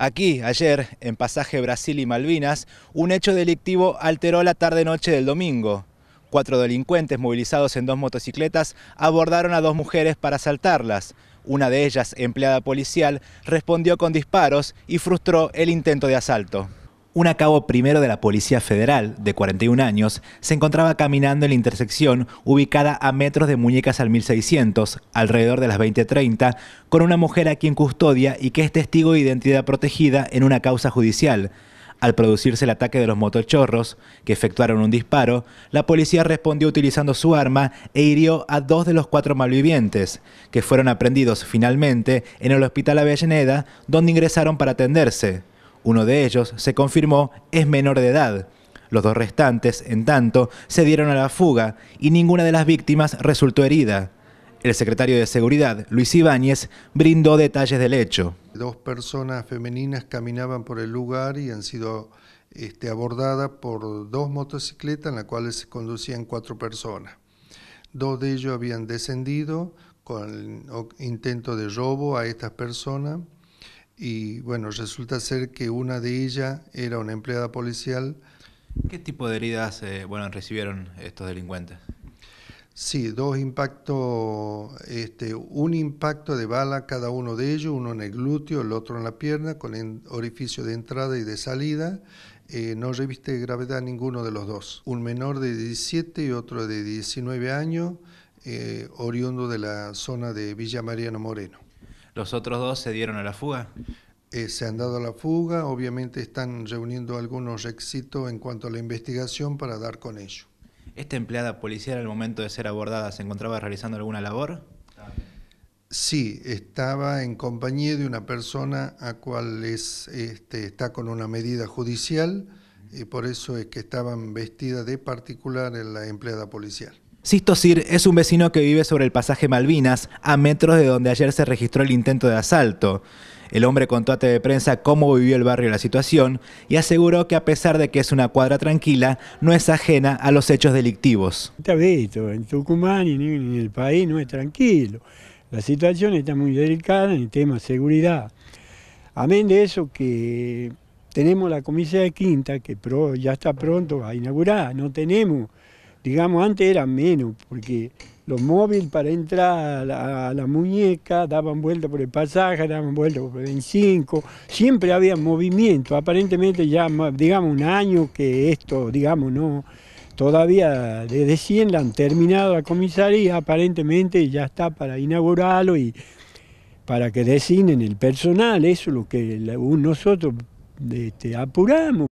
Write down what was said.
Aquí, ayer, en pasaje Brasil y Malvinas, un hecho delictivo alteró la tarde-noche del domingo. Cuatro delincuentes movilizados en dos motocicletas abordaron a dos mujeres para asaltarlas. Una de ellas, empleada policial, respondió con disparos y frustró el intento de asalto. Un acabo primero de la Policía Federal, de 41 años, se encontraba caminando en la intersección ubicada a metros de Muñecas al 1600, alrededor de las 20.30, con una mujer a quien custodia y que es testigo de identidad protegida en una causa judicial. Al producirse el ataque de los motochorros, que efectuaron un disparo, la policía respondió utilizando su arma e hirió a dos de los cuatro malvivientes, que fueron aprendidos finalmente en el hospital Avellaneda, donde ingresaron para atenderse. Uno de ellos, se confirmó, es menor de edad. Los dos restantes, en tanto, se dieron a la fuga y ninguna de las víctimas resultó herida. El secretario de Seguridad, Luis Ibáñez, brindó detalles del hecho. Dos personas femeninas caminaban por el lugar y han sido este, abordadas por dos motocicletas en las cuales se conducían cuatro personas. Dos de ellos habían descendido con intento de robo a estas personas y bueno, resulta ser que una de ellas era una empleada policial. ¿Qué tipo de heridas eh, bueno, recibieron estos delincuentes? Sí, dos impactos, este, un impacto de bala cada uno de ellos, uno en el glúteo, el otro en la pierna, con orificio de entrada y de salida. Eh, no reviste gravedad ninguno de los dos. Un menor de 17 y otro de 19 años, eh, oriundo de la zona de Villa Mariano Moreno. ¿Los otros dos se dieron a la fuga? Eh, se han dado a la fuga, obviamente están reuniendo algunos éxitos en cuanto a la investigación para dar con ello. ¿Esta empleada policial al momento de ser abordada se encontraba realizando alguna labor? Sí, estaba en compañía de una persona a cual es, este, está con una medida judicial y por eso es que estaban vestidas de particular en la empleada policial. Sisto Sir es un vecino que vive sobre el pasaje Malvinas, a metros de donde ayer se registró el intento de asalto. El hombre contó a TV Prensa cómo vivió el barrio la situación y aseguró que a pesar de que es una cuadra tranquila, no es ajena a los hechos delictivos. Está visto, en Tucumán y en el país no es tranquilo. La situación está muy delicada en el tema de seguridad. Amén de eso que tenemos la comisaría de Quinta, que ya está pronto a inaugurar, no tenemos digamos, antes era menos, porque los móviles para entrar a la, muñeca daban vuelta por el pasaje, daban vuelta por el 5, siempre había movimiento, aparentemente ya, digamos, un año que esto, digamos, no, todavía desde 100 han terminado la comisaría, aparentemente ya está para inaugurarlo y para que designen el personal, eso es lo que nosotros este, apuramos.